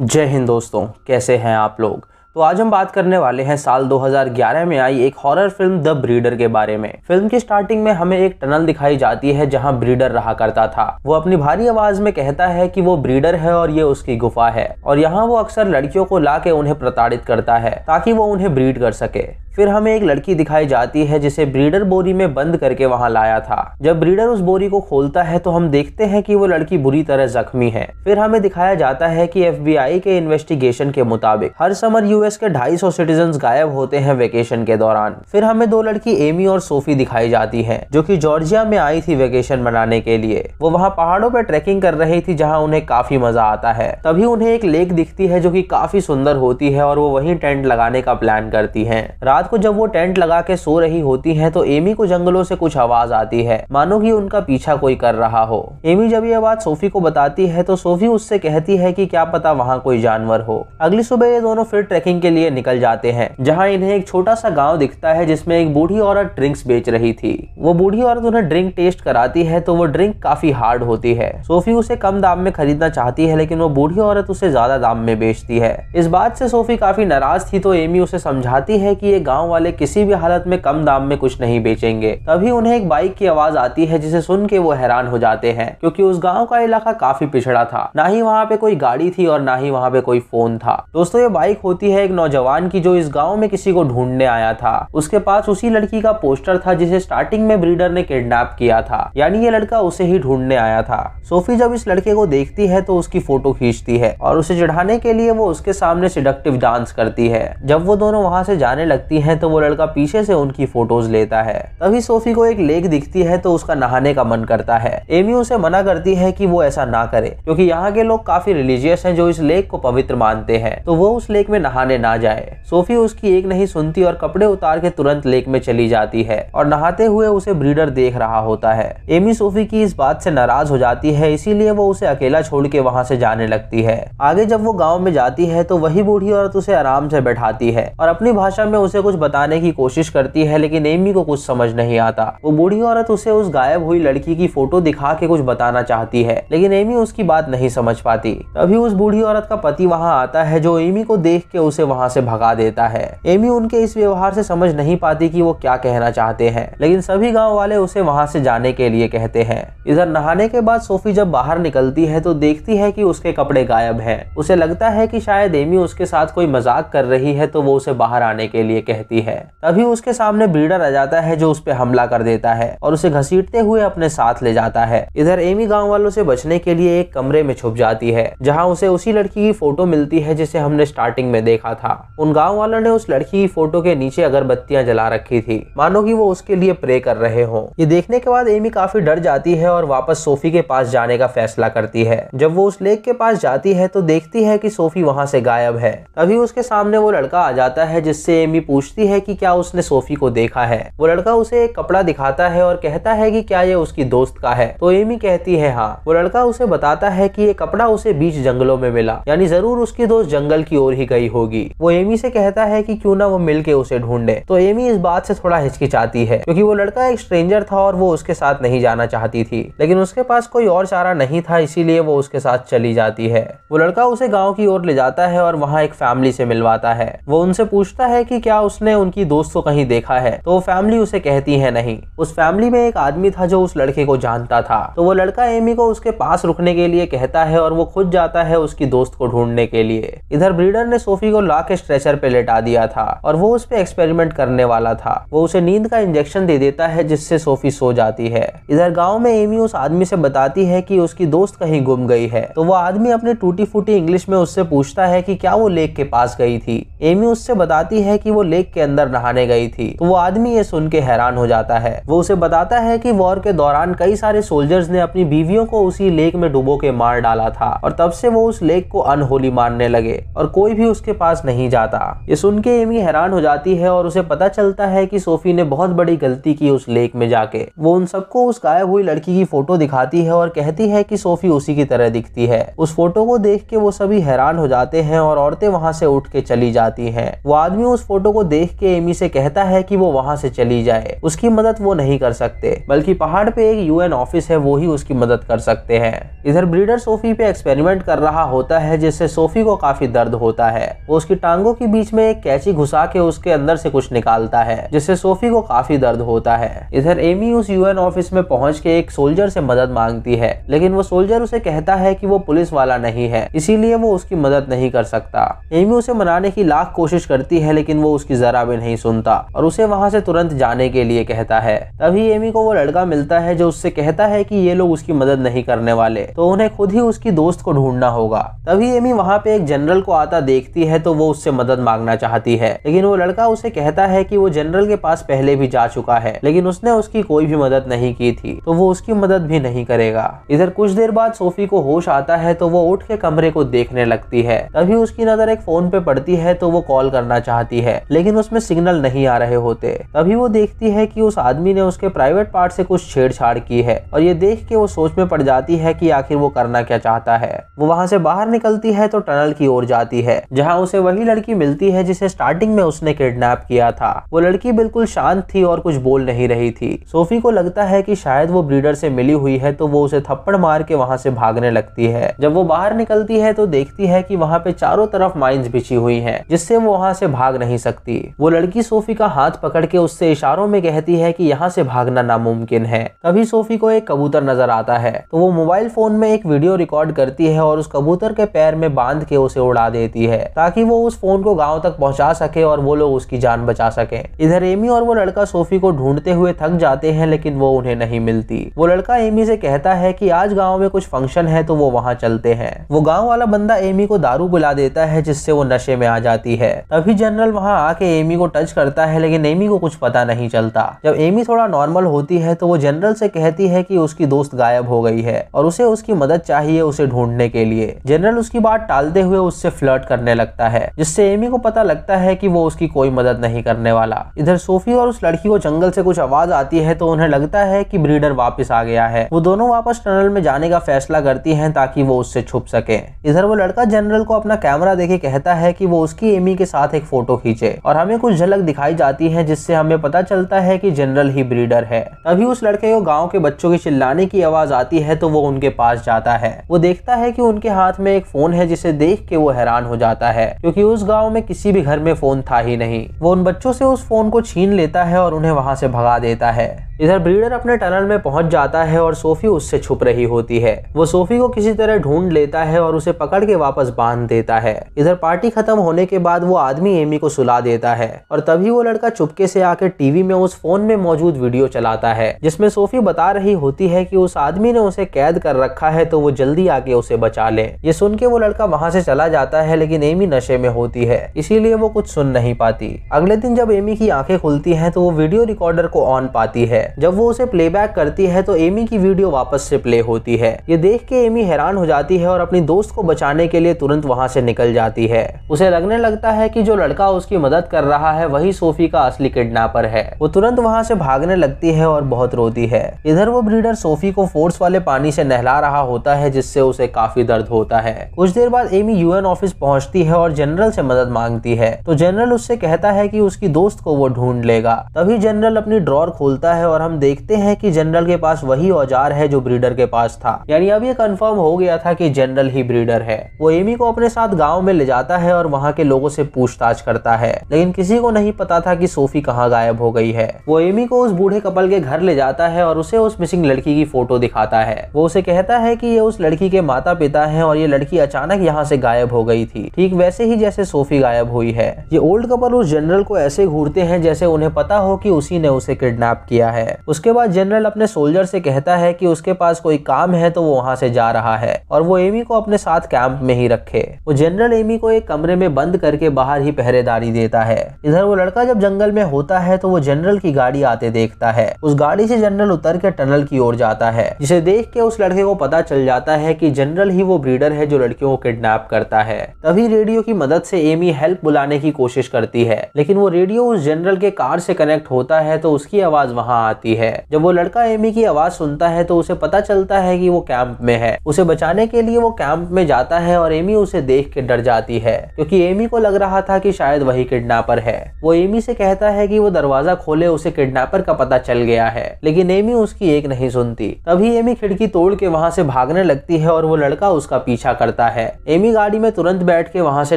जय हिंद दोस्तों कैसे हैं आप लोग तो आज हम बात करने वाले हैं साल 2011 में आई एक हॉरर फिल्म द ब्रीडर के बारे में फिल्म की स्टार्टिंग में हमें एक टनल दिखाई जाती है जहां ब्रीडर रहा करता था वो अपनी भारी आवाज में कहता है कि वो ब्रीडर है और ये उसकी गुफा है और यहाँ वो अक्सर लड़कियों को ला के उन्हें प्रताड़ित करता है ताकि वो उन्हें ब्रीड कर सके फिर हमें एक लड़की दिखाई जाती है जिसे ब्रीडर बोरी में बंद करके वहां लाया था जब ब्रीडर उस बोरी को खोलता है तो हम देखते हैं कि वो लड़की बुरी तरह जख्मी है फिर हमें दिखाया जाता है कि एफबीआई के इन्वेस्टिगेशन के मुताबिक हर समर यूएस के 250 सिटीजन गायब होते हैं वेकेशन के दौरान फिर हमें दो लड़की एमी और सोफी दिखाई जाती है जो की जॉर्जिया में आई थी वेकेशन मनाने के लिए वो वहाँ पहाड़ों पर ट्रैकिंग कर रही थी जहाँ उन्हें काफी मजा आता है तभी उन्हें एक लेक दिखती है जो की काफी सुंदर होती है और वो वही टेंट लगाने का प्लान करती है रात को जब वो टेंट लगा के सो रही होती है तो एमी को जंगलों से कुछ आवाज आती है मानो कि उनका पीछा कोई कर रहा हो एमी जब ये बात सोफी को बताती है तो सोफी उससे कहती है कि क्या पता वहाँ कोई जानवर हो अगली सुबह ये दोनों फिर ट्रैकिंग के लिए निकल जाते हैं जहाँ इन्हें एक छोटा सा गाँव दिखता है जिसमे एक बूढ़ी औरत ड्रिंक्स बेच रही थी वो बूढ़ी औरत उन्हें ड्रिंक टेस्ट कराती है तो वो ड्रिंक काफी हार्ड होती है सोफी उसे कम दाम में खरीदना चाहती है लेकिन वो बूढ़ी औरत उसे ज्यादा दाम में बेचती है इस बात से सोफी काफी नाराज थी तो एमी उसे समझाती है कि ये गांव वाले किसी भी हालत में कम दाम में कुछ नहीं बेचेंगे तभी उन्हें एक बाइक की आवाज आती है जिसे सुन के वो हैरान हो जाते हैं क्योंकि उस गाँव का इलाका काफी पिछड़ा था ना ही वहाँ पे कोई गाड़ी थी और ना ही वहाँ पे कोई फोन था दोस्तों ये बाइक होती है एक नौजवान की जो इस गाँव में किसी को ढूंढने आया था उसके पास उसी लड़की का पोस्टर था जिसे स्टार्टिंग में ब्रीडर ने किडनेप किया था यानी ये लड़का उसे ही ढूंढने आया था सोफी जब इस लड़के को देखती है तो उसकी फोटो खींचती है और उसे चढ़ाने के लिए वो उसके सामने सिडक्टिव डांस करती है जब वो दोनों वहां से जाने लगती होती हैं तो वो लड़का पीछे से उनकी फोटोज लेता है तभी सोफी को एक लेक दिखती है तो उसका नहाने का मन करता है एमी उसे मना करती है कि वो ऐसा ना करे क्योंकि यहाँ के लोग काफी रिलीजियस हैं जो इस लेक को पवित्र मानते हैं तो वो उस लेक में नहाने ना जाए सोफी उसकी एक नहीं सुनती और कपड़े उतार के तुरंत लेक में चली जाती है और नहाते हुए उसे ब्रीडर देख रहा होता है एमी सोफी की इस बात से नाराज हो जाती है इसीलिए वो उसे अकेला छोड़ के वहाँ से जाने लगती है आगे जब वो गाँव में जाती है तो वही बूढ़ी औरत उसे आराम से बैठाती है और अपनी भाषा में उसे कुछ बताने की कोशिश करती है लेकिन एमी को कुछ समझ नहीं आता वो बूढ़ी औरत उसे उस गायब हुई लड़की की फोटो दिखा के कुछ बताना चाहती है लेकिन एमी उसकी बात नहीं समझ पाती तभी उस बूढ़ी औरत का पति वहाँ आता है जो एमी को देख के उसे वहाँ से भगा देता है एमी उनके इस व्यवहार से समझ नहीं पाती की वो क्या कहना चाहते है लेकिन सभी गाँव वाले उसे वहाँ से जाने के लिए कहते हैं इधर नहाने के बाद सोफी जब बाहर निकलती है तो देखती है की उसके कपड़े गायब है उसे लगता है की शायद एमी उसके साथ कोई मजाक कर रही है तो वो उसे बाहर आने के लिए कहती कहती है तभी उसके सामने ब्रीडर आ जाता है जो उस पर हमला कर देता है और उसे घसीटते हुए अपने साथ ले जाता है इधर एमी गांव वालों से बचने के लिए एक कमरे में छुप जाती है जहाँ उसे उसी लड़की की फोटो मिलती है जिसे हमने स्टार्टिंग में देखा था उन गाँव वालों ने उस लड़की की फोटो के नीचे अगरबत्तियां जला रखी थी मानो की वो उसके लिए प्रे कर रहे हो ये देखने के बाद एमी काफी डर जाती है और वापस सोफी के पास जाने का फैसला करती है जब वो उस लेक के पास जाती है तो देखती है कि सोफी वहां से गायब है तभी उसके सामने वो लड़का आ जाता है जिससे एमी पूछ पूछती है कि क्या उसने सोफी को देखा है वो लड़का उसे एक कपड़ा दिखाता है और कहता है कि क्या ये उसकी दोस्त का है तो एमी कहती है हाँ वो लड़का उसे बताता है कि ये कपड़ा उसे बीच जंगलों में मिला यानी जरूर उसकी दोस्त जंगल की ओर ही गई होगी वो एमी से कहता है कि क्यों ना वो मिलके उसे ढूंढे तो एमी इस बात से थोड़ा हिचकिचाती है क्योंकि वो लड़का एक स्ट्रेंजर था और वो उसके साथ नहीं जाना चाहती थी लेकिन उसके पास कोई और चारा नहीं था इसीलिए वो उसके साथ चली जाती है वो लड़का उसे गाँव की ओर ले जाता है और वहाँ एक फैमिली से मिलवाता है वो उनसे पूछता है की क्या उस उसने उनकी दोस्त को कहीं देखा है तो वो फैमिली उसे कहती है नहीं उस फैमिली में एक आदमी था जो उस लड़के को जानता था तो वो लड़का एमी को उसके पास रुकने के लिए कहता है और वो खुद जाता है उसकी दोस्त को ढूंढने के लिए इधर ब्रीडर ने सोफी को ला के स्ट्रेचर पे लेटा दिया था और वो उस पर एक्सपेरिमेंट करने वाला था वो उसे नींद का इंजेक्शन दे देता है जिससे सोफी सो जाती है इधर गाँव में एमी उस आदमी से बताती है की उसकी दोस्त कहीं गुम गई है तो वो आदमी अपने टूटी फूटी इंग्लिश में उससे पूछता है की क्या वो लेक के पास गई थी एमी उससे बताती है की वो लेक लेक के अंदर नहाने गई थी तो वो आदमी ये सुन के हैरान हो जाता है वो उसे बताता है कि वॉर के दौरान कई सारे सोल्जर्स ने अपनी बीवियों को उसी लेक में डुबो के मार डाला था और तब से वो उस लेक को अनहोली मारने लगे और कोई भी उसके पास नहीं जाता ये सुन के एमी हैरान हो जाती है और उसे पता चलता है की सोफी ने बहुत बड़ी गलती की उस लेक में जाके वो उन सबको उस गायब हुई लड़की की फोटो दिखाती है और कहती है की सोफी उसी की तरह दिखती है उस फोटो को देख के वो सभी हैरान हो जाते हैं और औरतें वहां से उठ के चली जाती हैं वो आदमी उस फोटो को देख देख के एमी से कहता है कि वो वहां से चली जाए उसकी मदद वो नहीं कर सकते बल्कि पहाड़ पे एक यूएन ऑफिस है वो ही उसकी मदद कर सकते हैं इधर ब्रीडर सोफी पे एक्सपेरिमेंट कर रहा होता है जिससे सोफी को काफी दर्द होता है वो उसकी टांगों के बीच में एक कैची घुसा के उसके अंदर से कुछ निकालता है जिससे सोफी को काफी दर्द होता है इधर एमी उस यूएन ऑफिस में पहुंच के एक सोल्जर से मदद मांगती है लेकिन वो सोल्जर उसे कहता है कि वो पुलिस वाला नहीं है इसीलिए वो उसकी मदद नहीं कर सकता एमी उसे मनाने की लाख कोशिश करती है लेकिन वो उसकी जरा भी नहीं सुनता और उसे वहाँ से तुरंत जाने के लिए कहता है तभी एमी को वो लड़का मिलता है जो उससे कहता है कि ये लोग उसकी मदद नहीं करने वाले तो उन्हें खुद ही उसकी दोस्त को ढूंढना होगा तभी एमी वहाँ पे एक जनरल को आता देखती है तो वो उससे मदद मांगना चाहती है लेकिन वो लड़का उसे कहता है की वो जनरल के पास पहले भी जा चुका है लेकिन उसने उसकी कोई भी मदद नहीं की थी तो वो उसकी मदद भी नहीं करेगा इधर कुछ देर बाद सोफी को होश आता है तो वो उठ के कमरे को देखने लगती है तभी उसकी नजर एक फोन पे पड़ती है तो वो कॉल करना चाहती है लेकिन लेकिन उसमें सिग्नल नहीं आ रहे होते तभी वो देखती है कि उस आदमी ने उसके प्राइवेट पार्ट से कुछ छेड़छाड़ की है और ये देख के वो सोच में पड़ जाती है कि आखिर वो करना क्या चाहता है वो वहां से बाहर निकलती है तो टनल की ओर जाती है जहाँ उसे वही लड़की मिलती है जिसे स्टार्टिंग में उसने किडनेप किया था वो लड़की बिल्कुल शांत थी और कुछ बोल नहीं रही थी सोफी को लगता है की शायद वो ब्रीडर से मिली हुई है तो वो उसे थप्पड़ मार के वहां से भागने लगती है जब वो बाहर निकलती है तो देखती है की वहाँ पे चारों तरफ माइंस बिछी हुई है जिससे वो वहां से भाग नहीं सकती थी वो लड़की सोफी का हाथ पकड़ के उससे इशारों में कहती है कि यहाँ से भागना नामुमकिन है तभी सोफी को एक कबूतर नजर आता है तो वो मोबाइल फोन में एक वीडियो रिकॉर्ड करती है और उस कबूतर के पैर में बांध के उसे उड़ा देती है ताकि वो उस फोन को गाँव तक पहुँचा सके और वो लोग उसकी जान बचा सके इधर एमी और वो लड़का सोफी को ढूंढते हुए थक जाते हैं लेकिन वो उन्हें नहीं मिलती वो लड़का एमी से कहता है की आज गाँव में कुछ फंक्शन है तो वो वहाँ चलते हैं वो गाँव वाला बंदा एमी को दारू बुला देता है जिससे वो नशे में आ जाती है तभी जनरल वहाँ आके एमी को टच करता है लेकिन एमी को कुछ पता नहीं चलता जब एमी थोड़ा नॉर्मल होती है तो वो जनरल से कहती है कि उसकी दोस्त गायब हो गई है और उसे उसकी मदद चाहिए उसे ढूंढने के लिए जनरल उसकी बात टालते हुए उससे फ्लर्ट करने लगता है जिससे एमी को पता लगता है कि वो उसकी कोई मदद नहीं करने वाला इधर सोफी और उस लड़की को जंगल से कुछ आवाज आती है तो उन्हें लगता है कि ब्रीडर वापस आ गया है वो दोनों वापस टनल में जाने का फैसला करती है ताकि वो उससे छुप सके इधर वो लड़का जनरल को अपना कैमरा देखे कहता है कि वो उसकी एमी के साथ एक फोटो खींचे और हमें कुछ झलक दिखाई जाती है जिससे हमें पता चलता है की जनरल ही ब्रीडर है तभी उस लड़के को गाँव के बच्चों की चिल्लाने की आवाज आती है तो वो उनके पास जाता है वो देखता है की उनके हाथ में एक फोन है जिसे देख के वो हैरान हो जाता है क्योंकि उस गाँव में किसी भी घर में फोन था ही नहीं वो उन बच्चों से उस फोन को छीन लेता है और उन्हें वहां से भगा देता है इधर ब्रीडर अपने टनल में पहुंच जाता है और सोफी उससे छुप रही होती है वो सोफी को किसी तरह ढूंढ लेता है और उसे पकड़ के वापस बांध देता है इधर पार्टी खत्म होने के बाद वो आदमी एमी को सुला देता है और तभी वो लड़का चुपके से आके टीवी में उस फोन में मौजूद वीडियो चलाता है जिसमे सोफी बता रही होती है की उस आदमी ने उसे कैद कर रखा है तो वो जल्दी आके उसे बचा ले ये सुन के वो लड़का वहां से चला जाता है लेकिन एमी नशे में होती है इसीलिए वो कुछ सुन नहीं पाती अगले दिन जब एमी की आंखें खुलती है तो वो वीडियो रिकॉर्डर को ऑन पाती है जब वो उसे प्लेबैक करती है तो एमी की वीडियो वापस से प्ले होती है ये देख के एमी हैरान हो जाती है और अपनी दोस्त को बचाने के लिए तुरंत वहाँ से निकल जाती है उसे लगने लगता है की जो लड़का उसकी मदद कर रहा है वही सोफी का असली किडनेपर है वो तुरंत वहाँ से भागने लगती है और बहुत रोती है इधर वो ब्रीडर सोफी को फोर्स वाले पानी से नहला रहा होता है जिससे उसे काफी दर्द होता है कुछ देर बाद एमी यूएन ऑफिस पहुंचती है और जनरल से मदद मांगती है तो जनरल उससे कहता है कि उसकी दोस्त को वो ढूंढ लेगा तभी जनरल अपनी ड्रॉर खोलता है और और हम देखते हैं कि जनरल के पास वही औजार है जो ब्रीडर के पास था यानी अब ये कंफर्म हो गया था कि जनरल ही ब्रीडर है वो एमी को अपने साथ गाँव में ले जाता है और वहाँ के लोगों से पूछताछ करता है लेकिन किसी को नहीं पता था कि सोफी कहाँ गायब हो गई है वो एमी को उस बूढ़े कपल के घर ले जाता है और उसे उस मिसिंग लड़की की फोटो दिखाता है वो उसे कहता है की ये उस लड़की के माता पिता है और ये लड़की अचानक यहाँ से गायब हो गई थी ठीक वैसे ही जैसे सोफी गायब हुई है ये ओल्ड कपल उस जनरल को ऐसे घूरते हैं जैसे उन्हें पता हो कि उसी ने उसे किडनैप किया है है उसके बाद जनरल अपने सोल्जर से कहता है कि उसके पास कोई काम है तो वो वहां से जा रहा है और वो एमी को अपने साथ कैंप में ही रखे वो जनरल एमी को एक कमरे में बंद करके बाहर ही पहरेदारी देता है इधर वो लड़का जब जंगल में होता है तो वो जनरल की गाड़ी आते देखता है उस गाड़ी से जनरल उतर के टनल की ओर जाता है जिसे देख के उस लड़के को पता चल जाता है कि जनरल ही वो ब्रीडर है जो लड़कियों को किडनैप करता है तभी रेडियो की मदद से एमी हेल्प बुलाने की कोशिश करती है लेकिन वो रेडियो उस जनरल के कार से कनेक्ट होता है तो उसकी आवाज वहां आती है जब वो लड़का एमी की आवाज सुनता है तो उसे पता चलता है कि वो कैंप में है उसे बचाने के लिए वो कैंप में जाता है और एमी उसे देख के डर जाती है क्योंकि एमी को लग रहा था कि शायद वही किडनैपर है वो एमी से कहता है कि वो दरवाजा खोले उसे किडनैपर का पता चल गया है लेकिन एमी उसकी एक नहीं सुनती तभी एमी खिड़की तोड़ के वहां से भागने लगती है और वो लड़का उसका पीछा करता है एमी गाड़ी में तुरंत बैठ के वहां से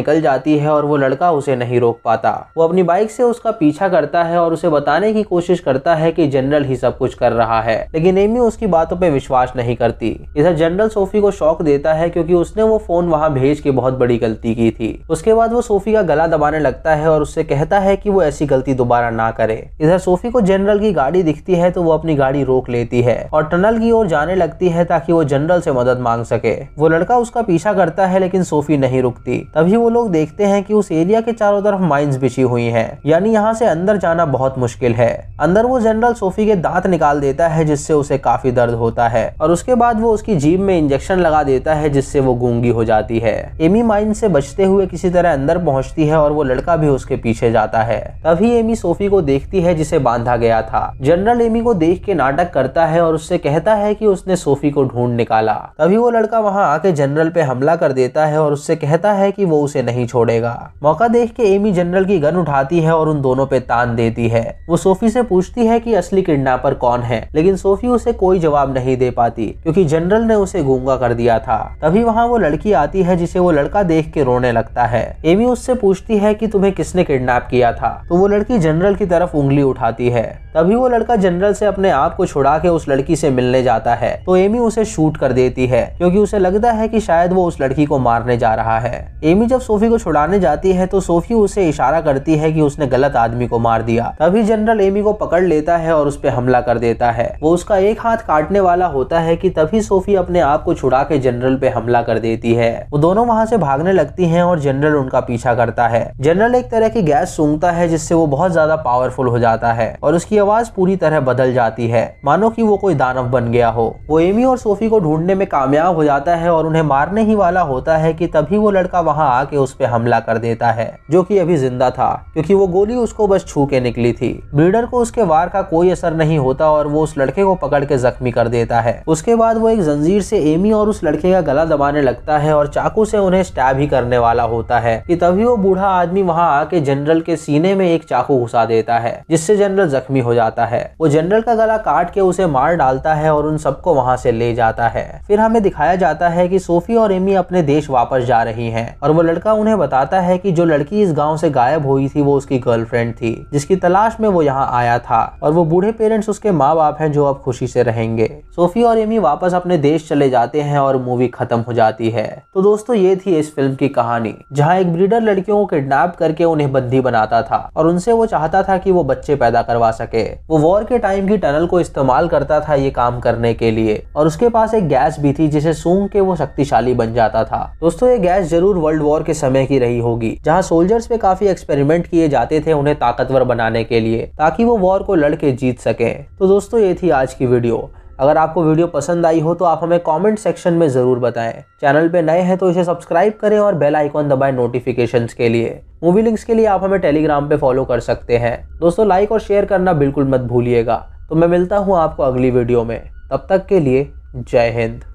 निकल जाती है और वो लड़का उसे नहीं रोक पाता वो अपनी बाइक से उसका पीछा करता है और उसे बताने की कोशिश करता है कि जनरल ही सब कुछ कर रहा है लेकिन एमी उसकी बातों पे विश्वास नहीं करती इधर जनरल सोफी को शौक देता है क्योंकि उसने वो फोन वहाँ भेज के बहुत बड़ी गलती की थी उसके बाद वो सोफी का गला दबाने लगता है और उससे कहता है की वो ऐसी गलती दोबारा ना करे इधर सोफी को जनरल की गाड़ी दिखती है तो वो अपनी गाड़ी रोक लेती है और टनल की ओर जाने लगती है ताकि वो जनरल से मदद मांग सके वो लड़का उसका पीछा करता है लेकिन सोफी नहीं रुकती तभी वो लोग देखते हैं कि उस एरिया के चारों तरफ माइंस बिछी हुई हैं यानी यहाँ से अंदर जाना बहुत मुश्किल है अंदर वो जनरल सोफी के दांत निकाल देता है जिससे उसे काफी दर्द होता है और उसके बाद वो उसकी जीप में इंजेक्शन लगा देता है जिससे वो गूंगी हो जाती है एमी माइन से बचते हुए किसी तरह अंदर पहुंचती है और वो लड़का भी उसके पीछे जाता है तभी एमी सोफी को देखती है जिसे बांधा गया था जनरल एमी को देख के नाटक करता है और उससे कहता है कि उसने सोफी को ढूंढ निकाला तभी वो लड़का वहां आके जनरल पे हमला कर देता है और उससे कहता है कि वो उसे नहीं छोड़ेगा मौका देख के एमी जनरल की गन उठाती है और उन दोनों पे तान देती है वो सोफी से पूछती है कि असली किडनैपर कौन है लेकिन सोफी उसे कोई जवाब नहीं दे पाती क्योंकि जनरल ने उसे गूंगा कर दिया था तभी वहाँ वो लड़की आती है जिसे वो लड़का देख के रोने लगता है एमी उससे पूछती है कि तुम्हे किसने किडनेप किया था तो वो लड़की जनरल की तरफ उंगली उठाती है तभी वो लड़का जनरल से अपने आप को छुड़ा के उस लड़की से मिलने जाता है तो एमी उसे शूट कर देती है क्योंकि उसे लगता है कि शायद वो उस लड़की को मारने जा रहा है एमी जब सोफी को छुड़ाने जाती है तो सोफी उसे इशारा करती है कि उसने गलत आदमी को मार दिया तभी जनरल एमी को पकड़ लेता है और और उस पर हमला कर देता है वो उसका एक हाथ काटने वाला होता है कि तभी सोफी अपने आप को छुड़ा के जनरल पे हमला कर देती है वो दोनों वहां से भागने लगती हैं और जनरल उनका पीछा करता है जनरल एक तरह की गैस सूंघता है जिससे वो बहुत ज्यादा पावरफुल हो जाता है और उसकी आवाज पूरी तरह बदल जाती है मानो कि वो कोई दानव बन गया हो वो एमी और सोफी को ढूंढने में कामयाब हो जाता है और उन्हें मारने ही वाला होता है कि तभी वो लड़का वहां आके उस पर हमला कर देता है जो कि अभी जिंदा था क्योंकि वो गोली उसको बस छू के निकली थी ब्रीडर को उसके वार का कोई असर नहीं होता और वो उस लड़के को पकड़ के जख्मी कर देता है उसके बाद वो एक जंजीर से एमी और उस लड़के का गला दबाने लगता है और चाकू से उन्हें स्टैब ही करने वाला होता है कि तभी वो बूढ़ा आदमी वहां आके जनरल के सीने में एक चाकू घुसा देता है जिससे जनरल जख्मी हो जाता है वो जनरल का गला काट के उसे मार डालता है और उन सबको वहां से ले जाता है फिर हमें दिखाया जाता है कि सोफी और एमी अपने देश वापस जा रही हैं और वो लड़का उन्हें बताता है कि जो लड़की इस गांव से गायब हुई थी वो उसकी गर्लफ्रेंड थी जिसकी तलाश में वो यहाँ आया था और वो बूढ़े पेरेंट्स उसके माँ बाप हैं जो अब खुशी से रहेंगे सोफी और एमी वापस अपने देश चले जाते हैं और मूवी खत्म हो जाती है तो दोस्तों ये थी इस फिल्म की कहानी जहाँ एक ब्रीडर लड़कियों को किडनैप करके उन्हें बंदी बनाता था और उनसे वो चाहता था कि वो बच्चे पैदा करवा सके वो वॉर के टाइम की टनल को इस्तेमाल करता था ये काम करने के लिए और उसके पास एक गैस भी थी जिसे सूंघ के वो शक्तिशाली बन जाता था दोस्तों ये गैस जरूर वर्ल्ड वॉर के समय की रही होगी जहाँ सोल्जर्स पे काफी एक्सपेरिमेंट किए जाते थे उन्हें ताकतवर बनाने के लिए ताकि वो वॉर को लड़के जीत जीत सकें तो दोस्तों ये थी आज की वीडियो अगर आपको वीडियो पसंद आई हो तो आप हमें कमेंट सेक्शन में ज़रूर बताएं चैनल पे नए हैं तो इसे सब्सक्राइब करें और बेल आइकॉन दबाएं नोटिफिकेशंस के लिए मूवी लिंक्स के लिए आप हमें टेलीग्राम पे फॉलो कर सकते हैं दोस्तों लाइक और शेयर करना बिल्कुल मत भूलिएगा तो मैं मिलता हूँ आपको अगली वीडियो में तब तक के लिए जय हिंद